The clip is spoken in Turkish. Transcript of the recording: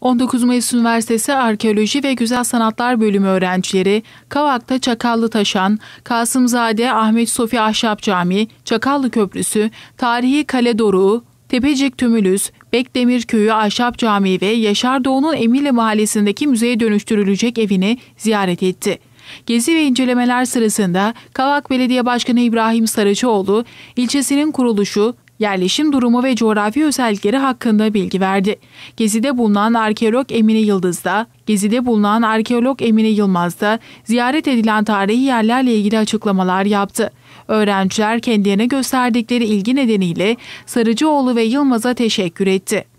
19 Mayıs Üniversitesi Arkeoloji ve Güzel Sanatlar Bölümü öğrencileri Kavak'ta Çakallı Taşan, Kasımzade Ahmet Sofi Ahşap Camii, Çakallı Köprüsü, Tarihi Kale Doruğu, Tepecik Tümülüs, Bekdemir Köyü Ahşap Camii ve Yaşar Doğu'nun Emile Mahallesi'ndeki müzeye dönüştürülecek evini ziyaret etti. Gezi ve incelemeler sırasında Kavak Belediye Başkanı İbrahim Sarıcıoğlu, ilçesinin kuruluşu, yerleşim durumu ve coğrafi özellikleri hakkında bilgi verdi. Gezide bulunan arkeolog Emine Yıldız da, gezide bulunan arkeolog Emine Yılmaz da ziyaret edilen tarihi yerlerle ilgili açıklamalar yaptı. Öğrenciler kendilerine gösterdikleri ilgi nedeniyle Sarıcıoğlu ve Yılmaz'a teşekkür etti.